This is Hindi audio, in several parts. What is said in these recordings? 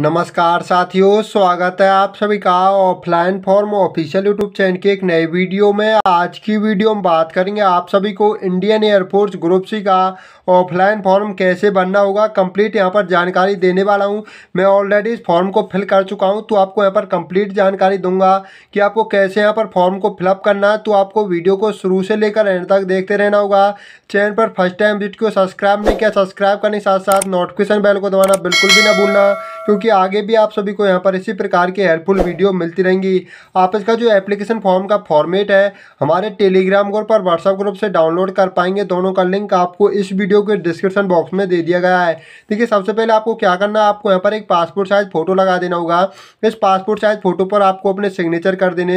नमस्कार साथियों स्वागत है आप सभी का offline form official YouTube channel की एक नए वीडियो में आज की वीडियो में बात करेंगे आप सभी को इंडियन एयरफोर्स ग्रुप सी का ऑफलाइन फॉर्म कैसे भरना होगा कंप्लीट यहां पर जानकारी देने वाला हूं मैं ऑलरेडी इस फॉर्म को फिल कर चुका हूं तो आपको यहाँ पर कम्प्लीट जानकारी दूंगा कि आपको कैसे यहाँ पर फॉर्म को फिलअप करना है तो आपको वीडियो को शुरू से लेकर एंड तक देखते रहना होगा चैनल पर फर्स्ट टाइम विजिट को सब्सक्राइब नहीं किया सब्सक्राइब करने के साथ साथ नोटिफिकेशन बेल को दबाना बिल्कुल भी ना भूलना क्योंकि क्योंकि आगे भी आप सभी को यहाँ पर इसी प्रकार की हेल्पफुल वीडियो मिलती रहेंगी आप इसका जो एप्लीकेशन फॉर्म का फॉर्मेट है हमारे टेलीग्राम ग्रुप और व्हाट्सएप ग्रुप से डाउनलोड कर पाएंगे दोनों का लिंक आपको इस वीडियो के डिस्क्रिप्शन बॉक्स में दे दिया गया है देखिए सबसे पहले आपको क्या करना है आपको यहाँ पर एक पासपोर्ट साइज फ़ोटो लगा देना होगा इस पासपोर्ट साइज फ़ोटो पर आपको अपने सिग्नेचर कर देने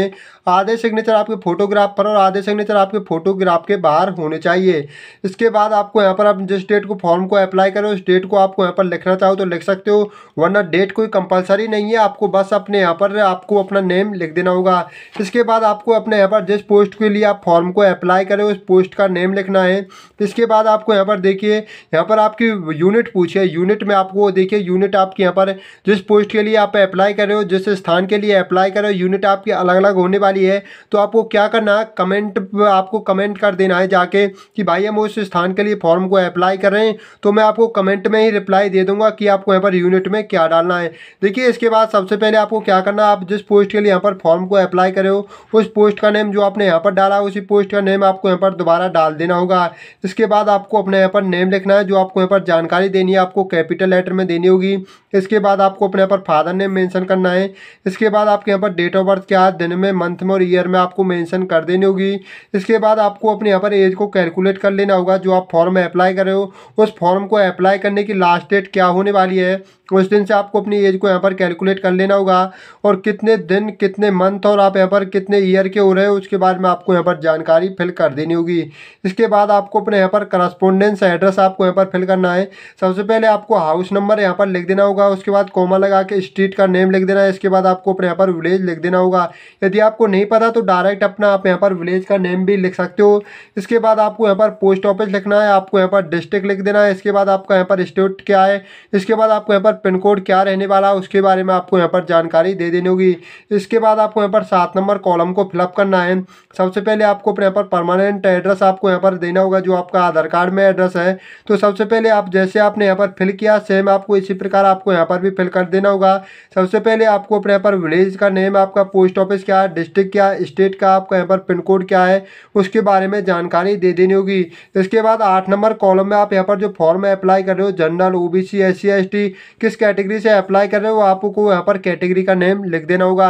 आधे सिग्नेचर आपके फोटोग्राफ पर और आधे सिग्नेचर आपके फोटोग्राफ के बाहर होने चाहिए इसके बाद आपको यहाँ पर आप जिस डेट को फॉर्म को अप्लाई करो उस डेट को आपको यहाँ पर लिखना चाहो तो लिख सकते हो वरना डेट कोई कंपलसरी नहीं है आपको बस अपने यहाँ पर आपको अपना नेम लिख देना होगा इसके बाद आपको अपने यहाँ पर जिस पोस्ट के लिए आप फॉर्म को अप्लाई करें उस पोस्ट का नेम लिखना है इसके बाद आपको यहाँ पर देखिए यहाँ पर आपकी यूनिट पूछे यूनिट में आपको देखिए यूनिट आपके यहाँ पर जिस पोस्ट के लिए आप अप्लाई कर रहे हो जिस स्थान के लिए अप्लाई करें हो यूनिट आपकी अलग अलग होने वाली है तो आपको क्या करना है कमेंट आपको कमेंट कर देना है जाके कि भाई हम उस स्थान के लिए फॉर्म को अप्लाई कर रहे हैं तो मैं आपको कमेंट में ही रिप्लाई दे दूँगा कि आपको यहाँ पर यूनिट में क्या डाल डालना है देखिए इसके बाद सबसे पहले आपको क्या करना है आप जिस पोस्ट के लिए यहाँ पर फॉर्म को अप्लाई करे हो उस पोस्ट का नेम जो आपने यहाँ पर डाला है उसी पोस्ट का नेम आपको यहाँ पर दोबारा डाल देना होगा इसके बाद आपको अपने यहाँ पर नेम लिखना है जो आपको यहाँ पर जानकारी देनी है आपको कैपिटल लेटर में देनी होगी इसके बाद आपको अपने यहाँ पर फादर नेम मैंशन करना है इसके बाद आपके यहाँ पर डेट ऑफ बर्थ क्या है दिन में मंथ में और ईयर में आपको मैंशन कर देनी होगी इसके बाद आपको अपने यहाँ पर एज को कैलकुलेट कर लेना होगा जो आप फॉर्म अप्लाई कर रहे हो उस फॉर्म को अप्लाई करने की लास्ट डेट क्या होने वाली है उस दिन से आपको अपनी एज को यहाँ पर कैलकुलेट कर लेना होगा और कितने दिन कितने मंथ और आप यहाँ पर कितने ईयर के हो रहे हो उसके बारे में आपको यहाँ पर जानकारी फिल कर देनी होगी इसके बाद आपको अपने यहाँ पर करस्पोंडेंस एड्रेस आपको यहाँ पर फिल करना है सबसे पहले आपको हाउस नंबर यहाँ पर लिख देना होगा उसके बाद कोमा लगा के स्ट्रीट का नेम लिख देना है इसके बाद आपको अपने यहाँ पर विलेज लिख देना होगा यदि आपको नहीं पता तो डायरेक्ट अपना आप यहाँ पर विलेज का नेम भी लिख सकते हो इसके बाद आपको यहाँ पर पोस्ट ऑफिस लिखना है आपको यहाँ पर डिस्ट्रिक्ट लिख देना है इसके बाद आपका यहाँ पर स्टेट क्या है इसके बाद आपको यहाँ पर पिन कोड क्या रहने वाला है उसके बारे में आपको यहाँ पर जानकारी दे देनी होगी इसके बाद आपको यहाँ पर सात नंबर कॉलम को फिलअप करना है सबसे पहले आपको यहाँ पर परमानेंट एड्रेस आपको यहाँ पर देना होगा जो आपका आधार कार्ड में एड्रेस है तो सबसे पहले आप जैसे आपने यहाँ पर फिल किया सेम आपको इसी प्रकार आपको यहाँ पर भी फिल कर देना होगा सबसे पहले आपको अपने यहाँ पर विलेज का नेम आपका पोस्ट ऑफिस क्या है डिस्ट्रिक्ट क्या है स्टेट का आपका यहाँ पर पिन कोड क्या है उसके बारे में जानकारी दे देनी होगी इसके बाद आठ नंबर कॉलम में आप यहाँ पर जो फॉर्म अप्लाई कर रहे हो general O B C S C S T किस किस कैटेगरी से अप्लाई कर रहे हो आपको यहाँ पर कैटेगरी का नेम लिख देना होगा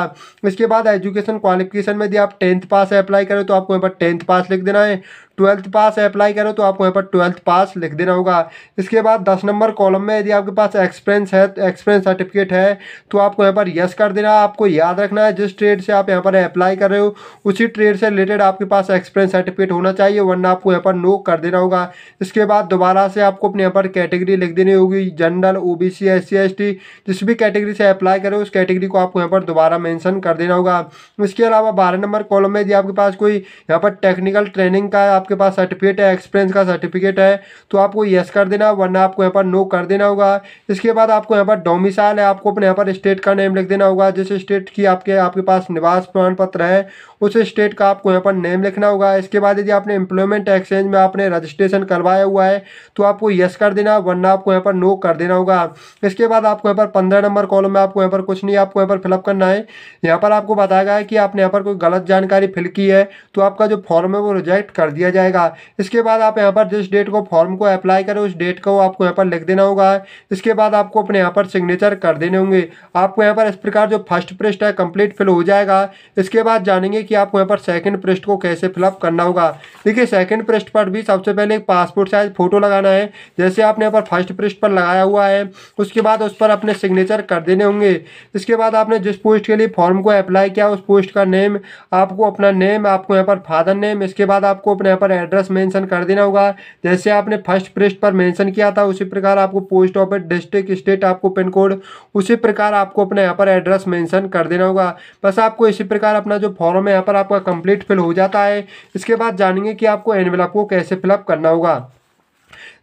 इसके बाद एजुकेशन क्वालिफिकेशन में यदि आप टेंथ पास अप्लाई करें तो आपको यहाँ पर टेंथ पास लिख देना है ट्वेल्थ पास अप्लाई करो तो आपको यहाँ पर ट्वेल्थ पास लिख देना होगा इसके बाद दस नंबर कॉलम में यदि आपके पास एक्सपीरियंस है एक्सपीरियंस सर्टिफिकेट है तो आपको यहाँ पर यस कर देना आपको याद रखना है जिस ट्रेड से आप यहाँ पर अप्लाई कर रहे हो उसी ट्रेड से रिलेटेड आपके पास एक्सपीरियंस सर्टिफिकेट होना चाहिए वरना आपको यहाँ पर नो कर देना होगा इसके बाद दोबारा से आपको अपने यहाँ पर कैटेगरी लिख देनी होगी general O B C S C S T जिस भी कैटेगरी से अप्लाई करें उस कैटेगरी को आपको यहाँ पर दोबारा मेंशन कर देना होगा इसके अलावा बारह नंबर कॉलम में यदि आपके पास कोई यहाँ पर टेक्निकल ट्रेनिंग का आपके आपके पास सर्टिफिकेट है एक्सपीरियंस का सर्टिफिकेट है तो आपको येस कर देना वरना आपको यहाँ पर नो कर देना होगा इसके बाद आपको यहाँ पर डोमिसाइल है आपको अपने यहाँ पर स्टेट का नेम लिख देना होगा जिस स्टेट की आपके आपके पास निवास प्रमाण पत्र है उस स्टेट का आपको यहाँ पर नेम लिखना होगा इसके बाद यदि आपने एम्प्लॉयमेंट एक्सचेंज में आपने रजिस्ट्रेशन करवाया हुआ है तो आपको यस कर देना वरना आपको यहाँ पर नो कर देना होगा इसके बाद आपको यहाँ पर पंद्रह नंबर कॉलम में आपको यहाँ पर कुछ नहीं आपको यहाँ पर फिलअप करना है यहाँ पर आपको बताया गया है कि आपने यहाँ पर कोई गलत जानकारी फिल की है तो आपका जो फॉर्म है वो रिजेक्ट कर दिया जाएगा इसके बाद आप यहाँ पर जिस डेट को फॉर्म को अप्लाई करें उस डेट को आपको यहाँ पर लिख देना होगा इसके बाद आपको अपने यहाँ पर सिग्नेचर कर देने होंगे आपको यहाँ पर इस प्रकार जो फर्स्ट प्रेस्ट है कंप्लीट फिल हो जाएगा इसके बाद जानेंगे कि आपको यहाँ पर सेकंड पृष्ठ को कैसे फिलअप करना होगा देखिए सेकंड पृष्ठ पर भी सबसे पहले एक पासपोर्ट साइज फ़ोटो लगाना है जैसे आपने यहाँ पर फर्स्ट पृष्ठ पर लगाया हुआ है उसके बाद उस पर अपने सिग्नेचर कर देने होंगे इसके बाद आपने जिस पोस्ट के लिए फॉर्म को अप्लाई किया उस पोस्ट का नेम आपको अपना नेम आपको यहाँ पर फादर नेम इसके बाद आपको अपने यहाँ पर एड्रेस मैंशन कर देना होगा जैसे आपने फर्स्ट पृष्ठ पर मैंशन किया था उसी प्रकार आपको पोस्ट ऑफिस डिस्ट्रिक्ट स्टेट आपको पिन कोड उसी प्रकार आपको अपने यहाँ पर एड्रेस मैंशन कर देना होगा बस आपको इसी प्रकार अपना जो फॉर्म है यहाँ पर आपका कंप्लीट फिल हो जाता है इसके बाद जानेंगे कि आपको एनवेलप को कैसे फिलअप करना होगा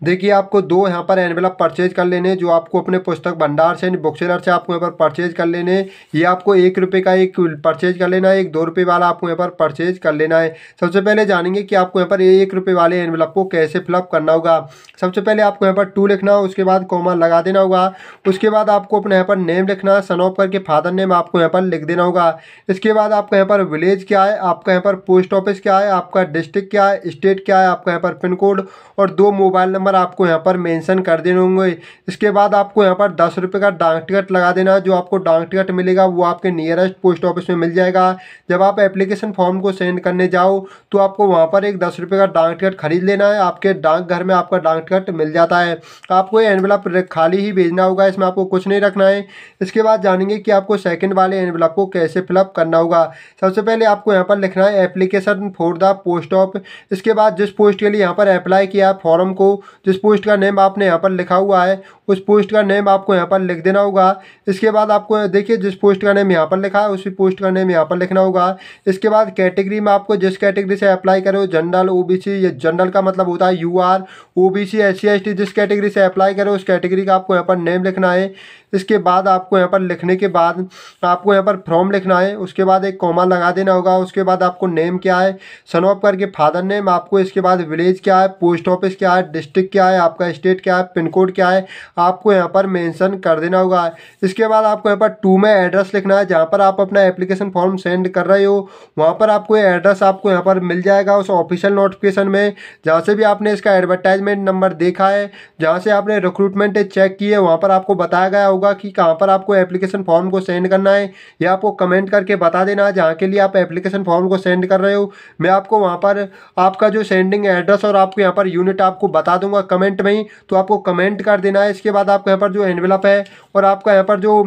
देखिए आपको दो यहाँ पर एनवेलप परचेज कर लेने जो आपको अपने पुस्तक भंडार से बुक सेलर से आपको यहाँ पर परचेज कर लेने ये आपको एक रुपये का एक परचेज कर लेना है एक दो रुपये वाला आपको यहाँ पर परचेज कर लेना है सबसे पहले जानेंगे कि आपको यहाँ पर एक रुपये वाले एनवेलप को कैसे फिलअप करना होगा सबसे पहले आपको यहाँ पर टू लिखना हो उसके बाद कॉमा लगा देना होगा उसके बाद आपको अपने यहाँ पर नेम लिखना सन ऑफ करके फादर नेम आपको यहाँ पर लिख देना होगा इसके बाद आपको यहाँ पर विलेज क्या है आपका यहाँ पर पोस्ट ऑफिस क्या है आपका डिस्ट्रिक्ट क्या है स्टेट क्या है आपका यहाँ पर पिन कोड और दो मोबाइल नंबर नंबर आपको यहाँ पर मेंशन कर देने होंगे इसके बाद आपको यहाँ पर दस रुपये का डाक टिकट लगा देना है जो आपको डाक टिकट मिलेगा वो आपके नियरेस्ट पोस्ट ऑफिस में मिल जाएगा जब आप एप्लीकेशन फॉर्म को सेंड करने जाओ तो आपको वहाँ पर एक दस रुपये का डाक टिकट खरीद लेना है आपके डाक घर में आपका डाक टिकट मिल जाता है आपको ये एनवलप खाली ही भेजना होगा इसमें आपको कुछ नहीं रखना है इसके बाद जानेंगे कि आपको सेकेंड वाले एनवलप को कैसे फिलअप करना होगा सबसे पहले आपको यहाँ पर लिखना है application for the post of इसके बाद जिस पोस्ट के लिए यहाँ पर अप्लाई किया फॉर्म को जिस पोस्ट का नेम आपने यहाँ पर लिखा हुआ है उस पोस्ट का नेम आपको यहाँ पर लिख देना होगा इसके बाद आपको देखिए जिस पोस्ट का नेम यहाँ पर लिखा है उसी पोस्ट का नेम यहाँ पर लिखना होगा इसके बाद कैटेगरी में आपको जिस कैटेगरी से अप्लाई करो जनरल ओ बी या जनरल का मतलब होता है U R O B C S C S T जिस कैटेगरी से अप्लाई करो उस कैटेगरी का आपको यहाँ पर नेम लिखना है इसके बाद आपको यहाँ पर लिखने के बाद आपको यहाँ पर फॉर्म लिखना है उसके बाद एक कॉमा लगा देना होगा उसके बाद आपको नेम क्या है सन करके फादर नेम आपको इसके बाद विलेज क्या है पोस्ट ऑफिस क्या है डिस्ट्रिक्ट क्या है आपका स्टेट क्या है पिन कोड क्या है आपको यहाँ पर मेंशन कर देना होगा इसके बाद आपको यहाँ पर टू में एड्रेस लिखना है जहाँ पर आप अपना एप्लीकेशन फॉर्म सेंड कर रहे हो वहाँ पर आपको एड्रेस आपको यहाँ पर मिल जाएगा उस ऑफिशियल नोटिफिकेशन में जहाँ से भी आपने इसका एडवर्टाइजमेंट नंबर देखा है जहाँ से आपने रिक्रूटमेंट चेक की है वहाँ पर आपको बताया गया होगा कि कहाँ पर आपको एप्लीकेशन फॉर्म को सेंड करना है या आपको कमेंट करके बता देना है जहाँ के लिए आप एप्लीकेशन फॉर्म को सेंड कर रहे हो मैं आपको वहाँ पर आपका जो सेंडिंग एड्रेस और आपको यहाँ पर यूनिट आपको बता दूंगा कमेंट में ही तो आपको कमेंट कर देना है इसके बाद आपको यहाँ पर जो हैंडवेलप है और आपका यहाँ पर जो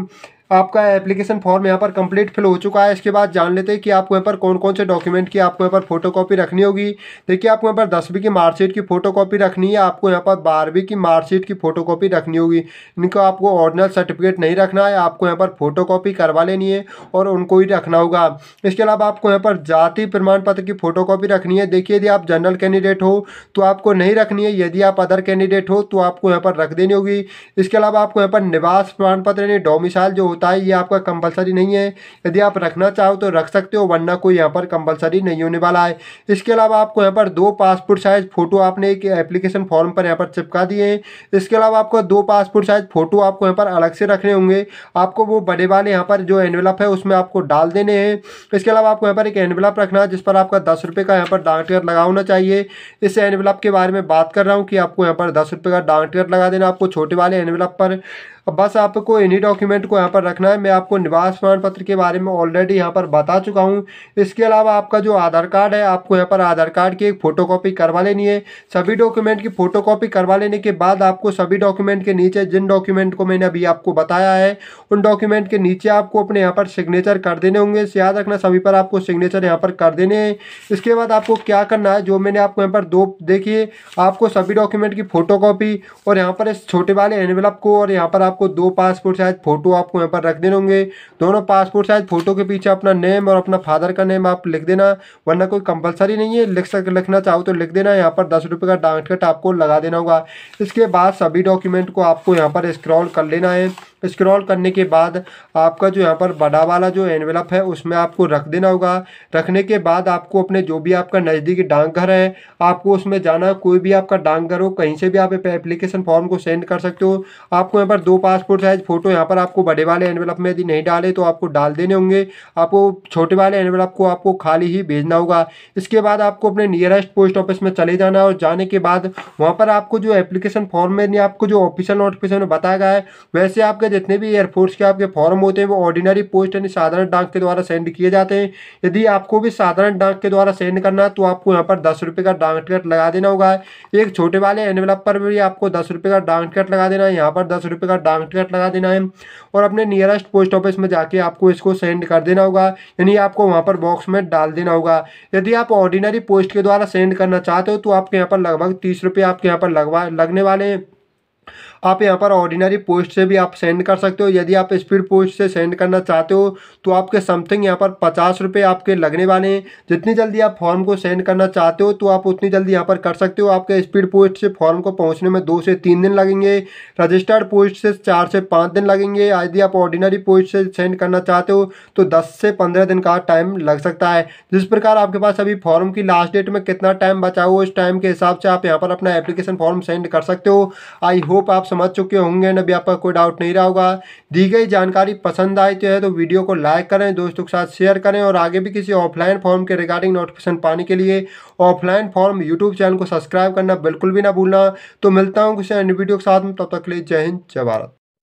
आपका एप्लीकेशन फॉर्म यहाँ पर कंप्लीट फिल हो चुका है इसके बाद जान लेते हैं कि आपको यहाँ पर कौन कौन से डॉक्यूमेंट की आपको यहाँ पर फोटोकॉपी रखनी होगी देखिए आपको यहाँ पर दसवीं की मार्कशीट की फोटोकॉपी रखनी है आपको यहाँ पर बारहवीं की मार्कशीट की फोटोकॉपी रखनी होगी इनको आपको ऑरिजिनल सर्टिफिकेट नहीं रखना है आपको यहाँ पर फोटोकॉपी करवा लेनी है और उनको ही रखना होगा इसके अलावा आपको यहाँ पर जाति प्रमाण पत्र की फोटोकॉपी रखनी है देखिए यदि आप जनरल कैंडिडेट हो तो आपको नहीं रखनी है यदि आप अदर कैंडिडेट हो तो आपको यहाँ पर रख देनी होगी इसके अलावा आपको यहाँ पर निवास प्रमाण पत्र यानी डोमिसाइल जो होता है ये आपका कंपलसरी नहीं है यदि आप रखना चाहो तो रख सकते हो वरना कोई यहाँ पर कंपलसरी नहीं होने वाला है इसके अलावा आपको यहाँ पर दो पासपोर्ट साइज़ फ़ोटो आपने एक एप्लीकेशन फॉर्म पर यहाँ पर चिपका दिए हैं इसके अलावा आपको दो पासपोर्ट साइज़ फ़ोटो आपको यहाँ पर अलग से रखने होंगे आपको वो बड़े वाले यहाँ पर जो एनवेलप है उसमें आपको डाल देने हैं इसके अलावा आपको यहाँ पर एक एनवेलप रखना है जिस पर आपका दस रुपये का यहाँ पर डाक टिकट लगा होना चाहिए इस एनवेलप के बारे में बात कर रहा हूँ कि आपको यहाँ पर दस रुपये का डाक टिकट लगा देना आपको छोटे वाले एनवेलप पर अब बस आपको इन्हीं डॉक्यूमेंट को यहाँ पर रखना है मैं आपको निवास प्रमाण पत्र के बारे में ऑलरेडी यहाँ पर बता चुका हूँ इसके अलावा आपका जो आधार कार्ड है आपको यहाँ पर आधार कार्ड की एक फ़ोटोकॉपी करवा लेनी है सभी डॉक्यूमेंट की फ़ोटोकॉपी करवा लेने के बाद आपको सभी डॉक्यूमेंट के नीचे जिन डॉक्यूमेंट को मैंने अभी आपको बताया है उन डॉक्यूमेंट के नीचे आपको अपने यहाँ पर सिग्नेचर कर देने होंगे याद रखना सभी पर आपको सिग्नेचर यहाँ पर कर देने हैं इसके बाद आपको क्या करना है जो मैंने आपको यहाँ पर दो देखिए आपको सभी डॉक्यूमेंट की फ़ोटोकॉपी और यहाँ पर इस छोटे वाले एनवेलप को और यहाँ पर आपको दो पासपोर्ट साइज फोटो आपको यहाँ पर रख देने होंगे दोनों पासपोर्ट साइज फोटो के पीछे अपना नेम और अपना फादर का नेम आप लिख देना वरना कोई कंपलसरी नहीं है लिख सक लिखना चाहो तो लिख देना यहाँ पर दस रुपये का डाक टिकट आपको लगा देना होगा इसके बाद सभी डॉक्यूमेंट को आपको यहाँ पर स्क्रॉल कर लेना है स्क्रॉल करने के बाद आपका जो यहाँ पर बड़ा वाला जो एनवेलप है उसमें आपको रख देना होगा रखने के बाद आपको अपने जो भी आपका नज़दीकी डाकघर है आपको उसमें जाना कोई भी आपका डाकघर हो कहीं से भी आप एप्लीकेशन फॉर्म को सेंड कर सकते हो आपको यहाँ पर दो पासपोर्ट साइज फ़ोटो यहाँ पर आपको बड़े वाले एनवेलप में यदि नहीं डाले तो आपको डाल देने होंगे आपको छोटे वाले एनवेलप को आपको खाली ही भेजना होगा इसके बाद आपको अपने नियरेस्ट पोस्ट ऑफिस में चले जाना और जाने के बाद वहाँ पर आपको जो एप्लीकेशन फॉर्म में आपको जो ऑफिशियल नोटिफिकेशन में बताया गया है वैसे आपके जितने भी एयरफोर्स के आपके फॉर्म होते हैं वो ऑर्डिनरी पोस्ट यानी साधारण डाक के द्वारा सेंड किए जाते हैं यदि आपको भी साधारण डाक के द्वारा सेंड करना है तो आपको यहाँ पर दस रुपये का डाक टिकट लगा देना होगा एक छोटे वाले एनवेलप पर भी आपको दस रुपये का डाक टिकट लगा देना है यहाँ पर दस रुपये का डाक टिकट लगा देना है और अपने नियरेस्ट पोस्ट ऑफिस में जाके आपको इसको सेंड कर देना होगा यानी आपको वहाँ पर बॉक्स में डाल देना होगा यदि आप ऑर्डिनरी पोस्ट के द्वारा सेंड करना चाहते हो तो आपके यहाँ पर लगभग तीस रुपये आपके यहाँ पर लगवा लगने वाले हैं आप यहाँ पर ऑर्डिनरी पोस्ट से भी आप सेंड कर सकते हो यदि आप स्पीड पोस्ट से सेंड करना चाहते हो तो आपके समथिंग यहाँ पर पचास रुपये आपके लगने वाले हैं जितनी जल्दी आप फॉर्म को सेंड करना चाहते हो तो आप उतनी जल्दी यहाँ पर कर सकते हो आपके स्पीड पोस्ट से फॉर्म को पहुँचने में दो से तीन दिन लगेंगे रजिस्टर्ड पोस्ट से चार से पाँच दिन लगेंगे यदि आप ऑर्डिनरी पोस्ट से सेंड करना चाहते हो तो दस से पंद्रह दिन का टाइम लग सकता है जिस प्रकार आपके पास अभी फॉर्म की लास्ट डेट में कितना टाइम बचा हो उस टाइम के हिसाब से आप यहाँ पर अपना एप्लीकेशन फॉर्म सेंड कर सकते हो आई होप आप समझ चुके होंगे न भी आपका कोई डाउट नहीं रहा होगा दी गई जानकारी पसंद आई तो है तो वीडियो को लाइक करें दोस्तों के साथ शेयर करें और आगे भी किसी ऑफलाइन फॉर्म के रिगार्डिंग नोटिफिकेशन पाने के लिए ऑफलाइन फॉर्म यूट्यूब चैनल को सब्सक्राइब करना बिल्कुल भी ना भूलना तो मिलता हूँ किसी अन्य वीडियो के साथ में तब तक ले लिए जय हिंद जय भारत